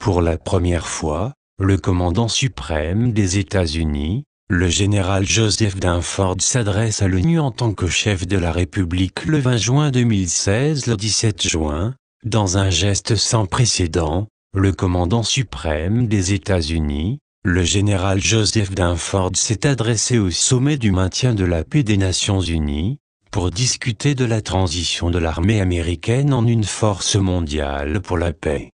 Pour la première fois, le commandant suprême des États-Unis, le général Joseph Dunford s'adresse à l'ONU en tant que chef de la République le 20 juin 2016. Le 17 juin, dans un geste sans précédent, le commandant suprême des États-Unis, le général Joseph Dunford s'est adressé au sommet du maintien de la paix des Nations Unies, pour discuter de la transition de l'armée américaine en une force mondiale pour la paix.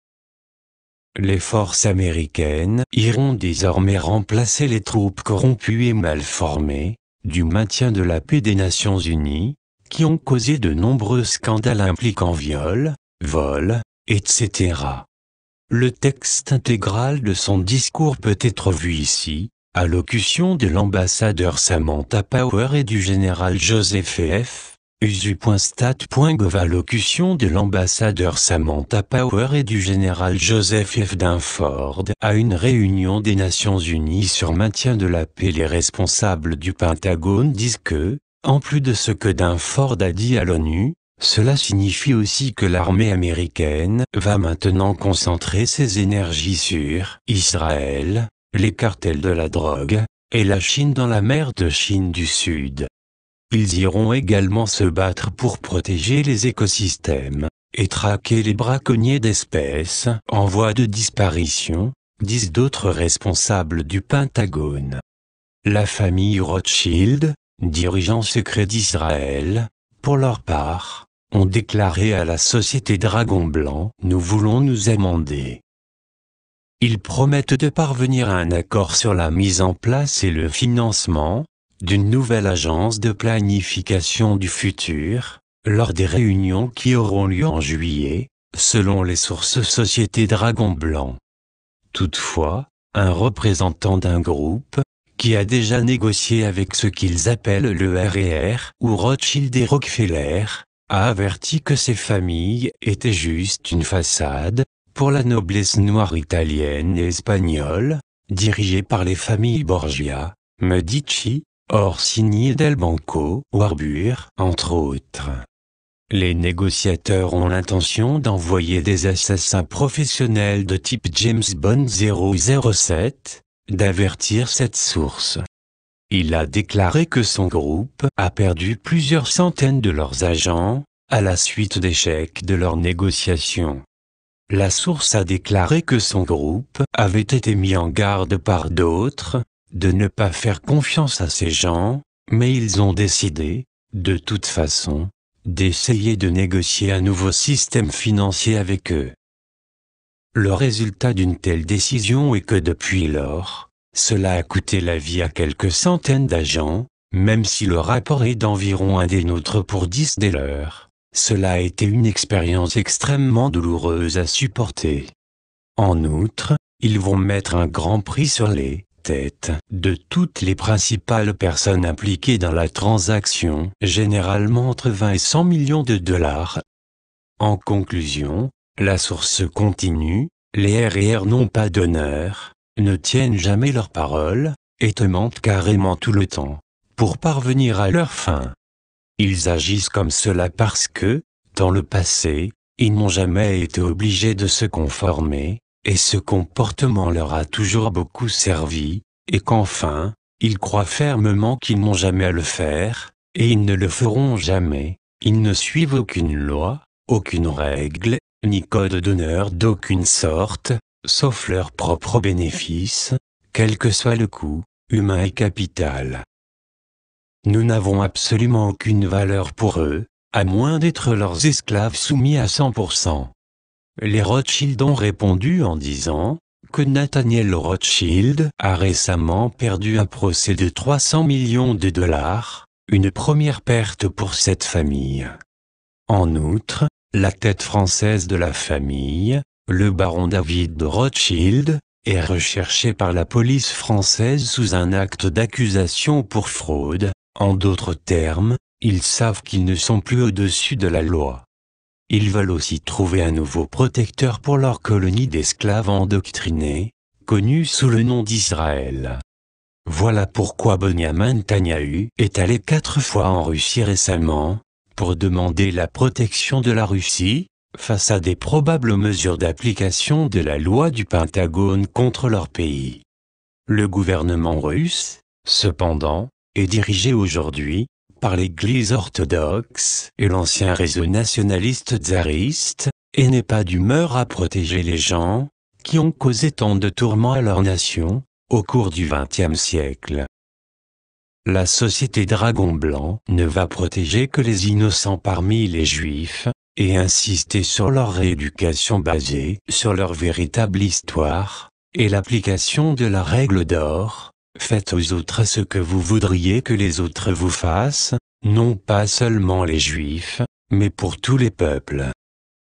Les forces américaines iront désormais remplacer les troupes corrompues et mal formées, du maintien de la paix des Nations Unies, qui ont causé de nombreux scandales impliquant viol, vol, etc. Le texte intégral de son discours peut être vu ici, à l'ocution de l'ambassadeur Samantha Power et du général Joseph F usu.stat.gov allocution de l'ambassadeur Samantha Power et du général Joseph F. Dunford à une réunion des Nations Unies sur maintien de la paix les responsables du Pentagone disent que, en plus de ce que Dunford a dit à l'ONU, cela signifie aussi que l'armée américaine va maintenant concentrer ses énergies sur Israël, les cartels de la drogue, et la Chine dans la mer de Chine du Sud. Ils iront également se battre pour protéger les écosystèmes et traquer les braconniers d'espèces en voie de disparition, disent d'autres responsables du Pentagone. La famille Rothschild, dirigeant secret d'Israël, pour leur part, ont déclaré à la société Dragon Blanc « Nous voulons nous amender ». Ils promettent de parvenir à un accord sur la mise en place et le financement, d'une nouvelle agence de planification du futur, lors des réunions qui auront lieu en juillet, selon les sources Société Dragon Blanc. Toutefois, un représentant d'un groupe, qui a déjà négocié avec ce qu'ils appellent le RER ou Rothschild et Rockefeller, a averti que ces familles étaient juste une façade pour la noblesse noire italienne et espagnole, dirigée par les familles Borgia, Medici, Or signé Del Banco, Warbur, entre autres. Les négociateurs ont l'intention d'envoyer des assassins professionnels de type James Bond 007, d'avertir cette source. Il a déclaré que son groupe a perdu plusieurs centaines de leurs agents, à la suite d'échecs de leurs négociations. La source a déclaré que son groupe avait été mis en garde par d'autres, de ne pas faire confiance à ces gens, mais ils ont décidé, de toute façon, d'essayer de négocier un nouveau système financier avec eux. Le résultat d'une telle décision est que depuis lors, cela a coûté la vie à quelques centaines d'agents, même si le rapport est d'environ un des nôtres pour dix des leurs. Cela a été une expérience extrêmement douloureuse à supporter. En outre, ils vont mettre un grand prix sur les tête de toutes les principales personnes impliquées dans la transaction, généralement entre 20 et 100 millions de dollars. En conclusion, la source continue, les RR n'ont pas d'honneur, ne tiennent jamais leur parole, et te mentent carrément tout le temps, pour parvenir à leur fin. Ils agissent comme cela parce que, dans le passé, ils n'ont jamais été obligés de se conformer, et ce comportement leur a toujours beaucoup servi, et qu'enfin, ils croient fermement qu'ils n'ont jamais à le faire, et ils ne le feront jamais, ils ne suivent aucune loi, aucune règle, ni code d'honneur d'aucune sorte, sauf leur propre bénéfice, quel que soit le coût, humain et capital. Nous n'avons absolument aucune valeur pour eux, à moins d'être leurs esclaves soumis à 100%. Les Rothschild ont répondu en disant que Nathaniel Rothschild a récemment perdu un procès de 300 millions de dollars, une première perte pour cette famille. En outre, la tête française de la famille, le baron David de Rothschild, est recherché par la police française sous un acte d'accusation pour fraude, en d'autres termes, ils savent qu'ils ne sont plus au-dessus de la loi. Ils veulent aussi trouver un nouveau protecteur pour leur colonie d'esclaves endoctrinés, connue sous le nom d'Israël. Voilà pourquoi Benjamin Netanyahu est allé quatre fois en Russie récemment, pour demander la protection de la Russie, face à des probables mesures d'application de la loi du Pentagone contre leur pays. Le gouvernement russe, cependant, est dirigé aujourd'hui, par l'Église orthodoxe et l'ancien réseau nationaliste tsariste, et n'est pas d'humeur à protéger les gens qui ont causé tant de tourments à leur nation au cours du XXe siècle. La société Dragon Blanc ne va protéger que les innocents parmi les Juifs, et insister sur leur rééducation basée sur leur véritable histoire, et l'application de la règle d'or, Faites aux autres ce que vous voudriez que les autres vous fassent, non pas seulement les Juifs, mais pour tous les peuples.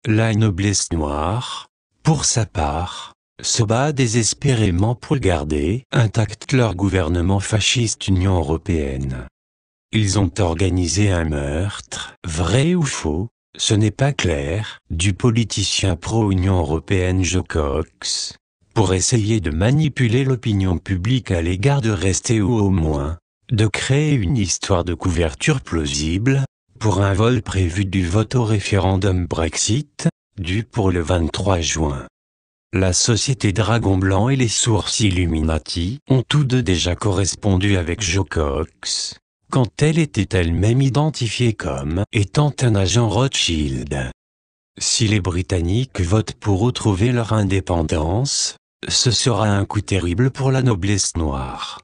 La noblesse noire, pour sa part, se bat désespérément pour garder intact leur gouvernement fasciste Union européenne. Ils ont organisé un meurtre, vrai ou faux, ce n'est pas clair, du politicien pro-Union européenne Joe Cox, pour essayer de manipuler l'opinion publique à l'égard de rester ou au moins de créer une histoire de couverture plausible, pour un vol prévu du vote au référendum Brexit, dû pour le 23 juin. La société Dragon Blanc et les sources Illuminati ont tous deux déjà correspondu avec Joe Cox, quand elle était elle-même identifiée comme étant un agent Rothschild. Si les Britanniques votent pour retrouver leur indépendance, ce sera un coup terrible pour la noblesse noire.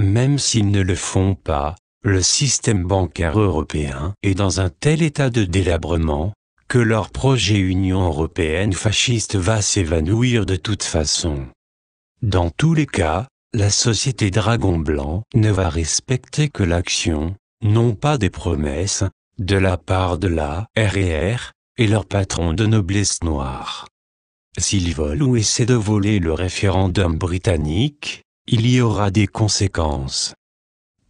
Même s'ils ne le font pas, le système bancaire européen est dans un tel état de délabrement que leur projet Union européenne fasciste va s'évanouir de toute façon. Dans tous les cas, la société Dragon Blanc ne va respecter que l'action, non pas des promesses, de la part de la RER et leur patron de noblesse noire. S'il vole ou essaie de voler le référendum britannique, il y aura des conséquences.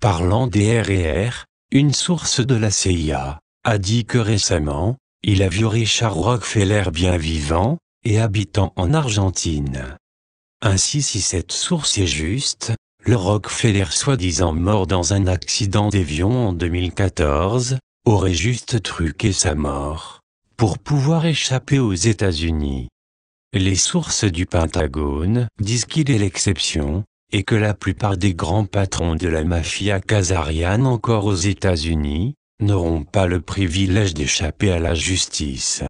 Parlant des RER, une source de la CIA a dit que récemment, il a vu Richard Rockefeller bien vivant et habitant en Argentine. Ainsi si cette source est juste, le Rockefeller soi-disant mort dans un accident d'avion en 2014, aurait juste truqué sa mort, pour pouvoir échapper aux États-Unis. Les sources du Pentagone disent qu'il est l'exception, et que la plupart des grands patrons de la mafia kazariane encore aux États-Unis, n'auront pas le privilège d'échapper à la justice.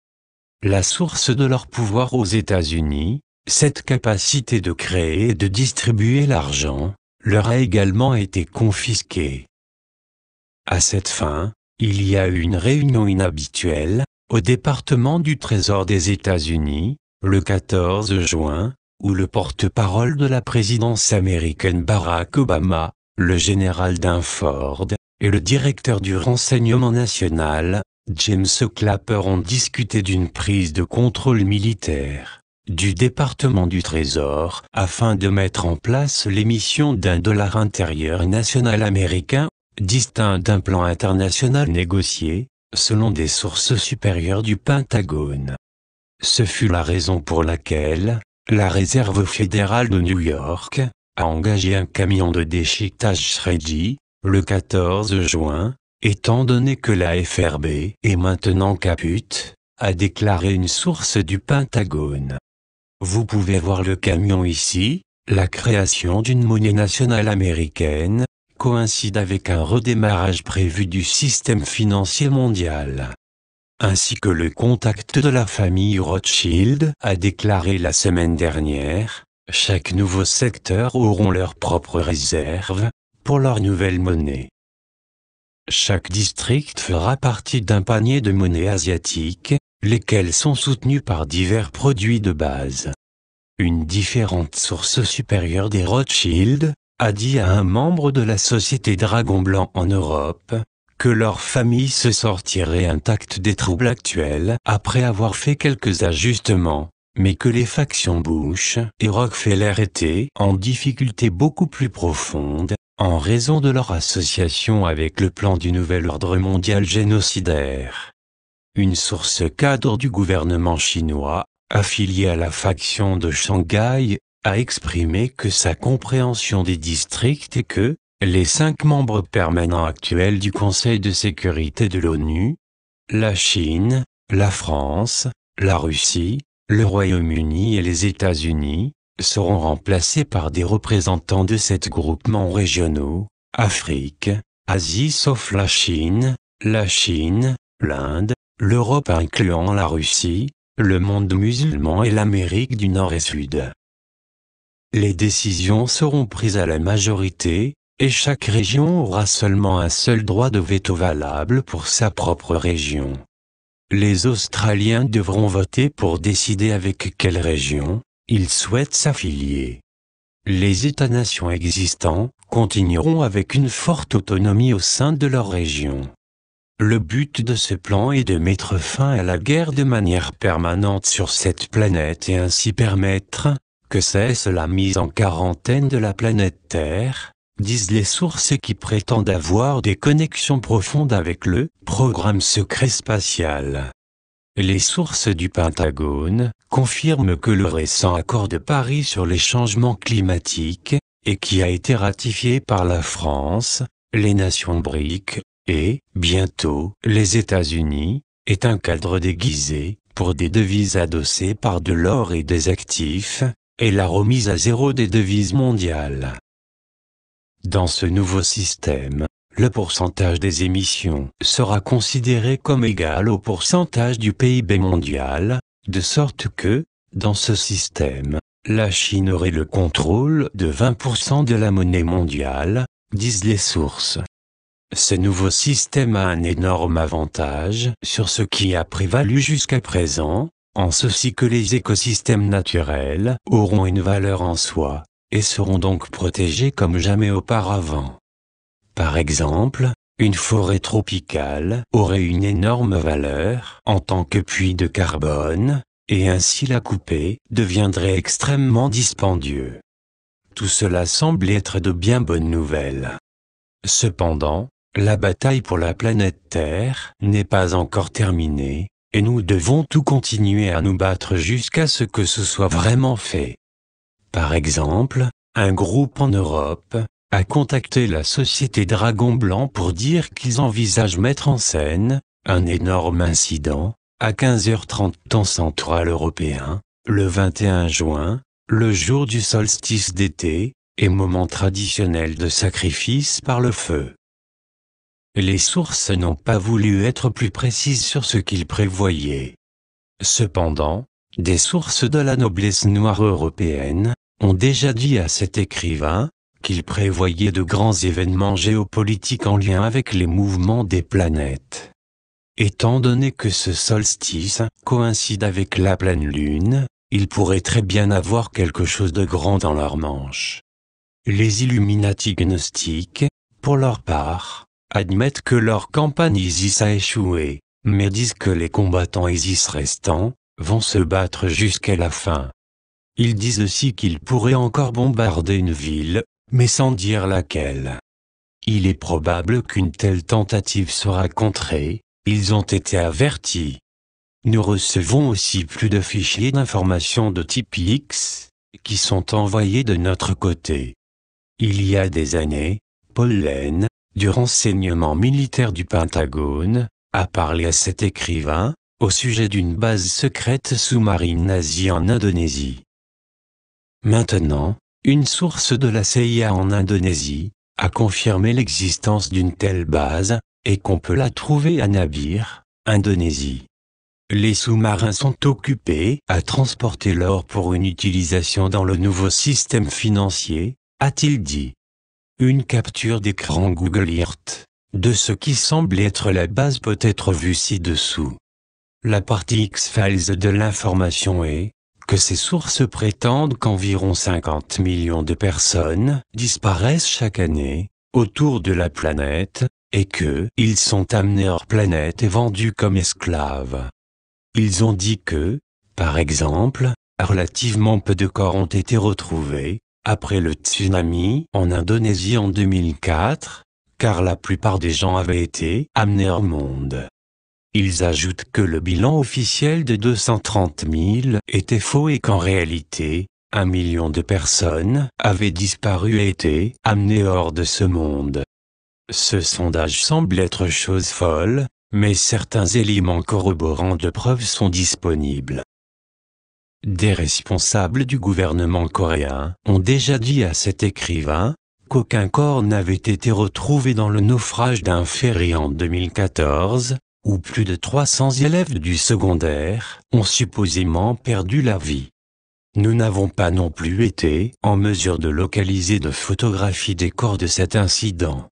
La source de leur pouvoir aux États-Unis, cette capacité de créer et de distribuer l'argent, leur a également été confisquée. À cette fin, il y a eu une réunion inhabituelle, au département du Trésor des États-Unis, le 14 juin, où le porte-parole de la présidence américaine Barack Obama, le général Dunford, et le directeur du renseignement national, James Clapper ont discuté d'une prise de contrôle militaire du département du Trésor afin de mettre en place l'émission d'un dollar intérieur national américain, distinct d'un plan international négocié, selon des sources supérieures du Pentagone. Ce fut la raison pour laquelle, la Réserve fédérale de New York, a engagé un camion de déchiquetage Shreddy le 14 juin, étant donné que la FRB est maintenant caput, a déclaré une source du Pentagone. Vous pouvez voir le camion ici, la création d'une monnaie nationale américaine, coïncide avec un redémarrage prévu du système financier mondial ainsi que le contact de la famille Rothschild a déclaré la semaine dernière, chaque nouveau secteur auront leur propres réserves pour leur nouvelle monnaie. Chaque district fera partie d'un panier de monnaies asiatiques, lesquelles sont soutenues par divers produits de base. Une différente source supérieure des Rothschild a dit à un membre de la société Dragon Blanc en Europe, que leur famille se sortirait intacte des troubles actuels après avoir fait quelques ajustements, mais que les factions Bush et Rockefeller étaient en difficulté beaucoup plus profonde, en raison de leur association avec le plan du nouvel ordre mondial génocidaire. Une source cadre du gouvernement chinois, affiliée à la faction de Shanghai, a exprimé que sa compréhension des districts est que, les cinq membres permanents actuels du Conseil de sécurité de l'ONU, la Chine, la France, la Russie, le Royaume-Uni et les États-Unis, seront remplacés par des représentants de sept groupements régionaux, Afrique, Asie sauf la Chine, la Chine, l'Inde, l'Europe incluant la Russie, le monde musulman et l'Amérique du Nord et Sud. Les décisions seront prises à la majorité, et chaque région aura seulement un seul droit de veto valable pour sa propre région. Les Australiens devront voter pour décider avec quelle région ils souhaitent s'affilier. Les États-nations existants continueront avec une forte autonomie au sein de leur région. Le but de ce plan est de mettre fin à la guerre de manière permanente sur cette planète et ainsi permettre que cesse la mise en quarantaine de la planète Terre, disent les sources qui prétendent avoir des connexions profondes avec le programme secret spatial. Les sources du Pentagone confirment que le récent accord de Paris sur les changements climatiques, et qui a été ratifié par la France, les nations BRIC, et, bientôt, les États-Unis, est un cadre déguisé pour des devises adossées par de l'or et des actifs, et la remise à zéro des devises mondiales. Dans ce nouveau système, le pourcentage des émissions sera considéré comme égal au pourcentage du PIB mondial, de sorte que, dans ce système, la Chine aurait le contrôle de 20% de la monnaie mondiale, disent les sources. Ce nouveau système a un énorme avantage sur ce qui a prévalu jusqu'à présent, en ceci que les écosystèmes naturels auront une valeur en soi et seront donc protégés comme jamais auparavant. Par exemple, une forêt tropicale aurait une énorme valeur en tant que puits de carbone, et ainsi la coupée deviendrait extrêmement dispendieux. Tout cela semble être de bien bonnes nouvelles. Cependant, la bataille pour la planète Terre n'est pas encore terminée, et nous devons tout continuer à nous battre jusqu'à ce que ce soit vraiment fait. Par exemple, un groupe en Europe a contacté la société Dragon Blanc pour dire qu'ils envisagent mettre en scène un énorme incident à 15h30 temps central européen, le 21 juin, le jour du solstice d'été, et moment traditionnel de sacrifice par le feu. Les sources n'ont pas voulu être plus précises sur ce qu'ils prévoyaient. Cependant, des sources de la noblesse noire européenne ont déjà dit à cet écrivain qu'il prévoyait de grands événements géopolitiques en lien avec les mouvements des planètes. Étant donné que ce solstice coïncide avec la pleine lune, il pourrait très bien avoir quelque chose de grand dans leur manche. Les Illuminati gnostiques, pour leur part, admettent que leur campagne Isis a échoué, mais disent que les combattants Isis restants vont se battre jusqu'à la fin. Ils disent aussi qu'ils pourraient encore bombarder une ville, mais sans dire laquelle. Il est probable qu'une telle tentative sera contrée, ils ont été avertis. Nous recevons aussi plus de fichiers d'informations de type X, qui sont envoyés de notre côté. Il y a des années, Paul du renseignement militaire du Pentagone, a parlé à cet écrivain, au sujet d'une base secrète sous-marine nazie en Indonésie. Maintenant, une source de la CIA en Indonésie a confirmé l'existence d'une telle base, et qu'on peut la trouver à Nabir, Indonésie. Les sous-marins sont occupés à transporter l'or pour une utilisation dans le nouveau système financier, a-t-il dit. Une capture d'écran Google Earth de ce qui semble être la base peut être vue ci-dessous. La partie X-Files de l'information est que ces sources prétendent qu'environ 50 millions de personnes disparaissent chaque année autour de la planète et que ils sont amenés hors planète et vendus comme esclaves. Ils ont dit que, par exemple, relativement peu de corps ont été retrouvés après le tsunami en Indonésie en 2004, car la plupart des gens avaient été amenés hors monde. Ils ajoutent que le bilan officiel de 230 000 était faux et qu'en réalité, un million de personnes avaient disparu et été amenées hors de ce monde. Ce sondage semble être chose folle, mais certains éléments corroborants de preuves sont disponibles. Des responsables du gouvernement coréen ont déjà dit à cet écrivain qu'aucun corps n'avait été retrouvé dans le naufrage d'un ferry en 2014, où plus de 300 élèves du secondaire ont supposément perdu la vie. Nous n'avons pas non plus été en mesure de localiser de photographies des corps de cet incident.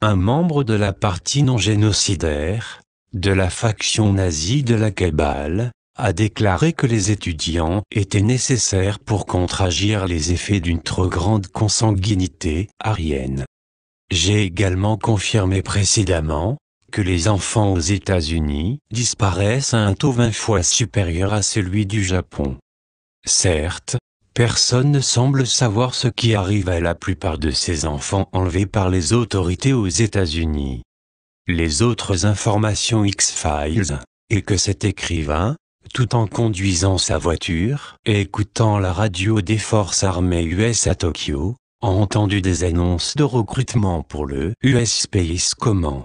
Un membre de la partie non génocidaire, de la faction nazie de la Cabale, a déclaré que les étudiants étaient nécessaires pour contragir les effets d'une trop grande consanguinité arienne. J'ai également confirmé précédemment que les enfants aux États-Unis disparaissent à un taux 20 fois supérieur à celui du Japon. Certes, personne ne semble savoir ce qui arrive à la plupart de ces enfants enlevés par les autorités aux États-Unis. Les autres informations X-Files, et que cet écrivain, tout en conduisant sa voiture et écoutant la radio des forces armées US à Tokyo, a entendu des annonces de recrutement pour le US Space Command.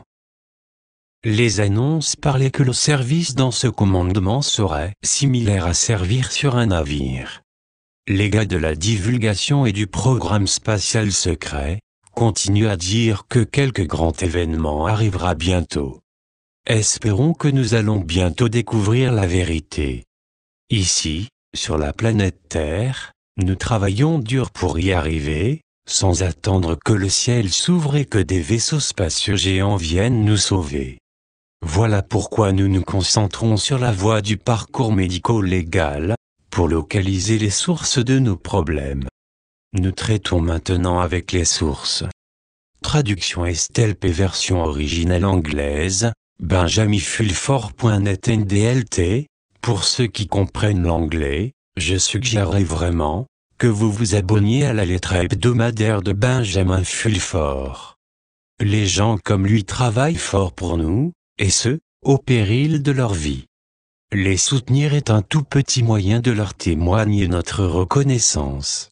Les annonces parlaient que le service dans ce commandement serait similaire à servir sur un navire. Les gars de la divulgation et du programme spatial secret continuent à dire que quelque grand événement arrivera bientôt. Espérons que nous allons bientôt découvrir la vérité. Ici, sur la planète Terre, nous travaillons dur pour y arriver, sans attendre que le ciel s'ouvre et que des vaisseaux spatiaux géants viennent nous sauver. Voilà pourquoi nous nous concentrons sur la voie du parcours médico-légal, pour localiser les sources de nos problèmes. Nous traitons maintenant avec les sources. Traduction Estelle P. Version originale anglaise, L NDLT. Pour ceux qui comprennent l'anglais, je suggérerais vraiment que vous vous abonniez à la lettre hebdomadaire de Benjamin Fulfort. Les gens comme lui travaillent fort pour nous, et ce, au péril de leur vie. Les soutenir est un tout petit moyen de leur témoigner notre reconnaissance.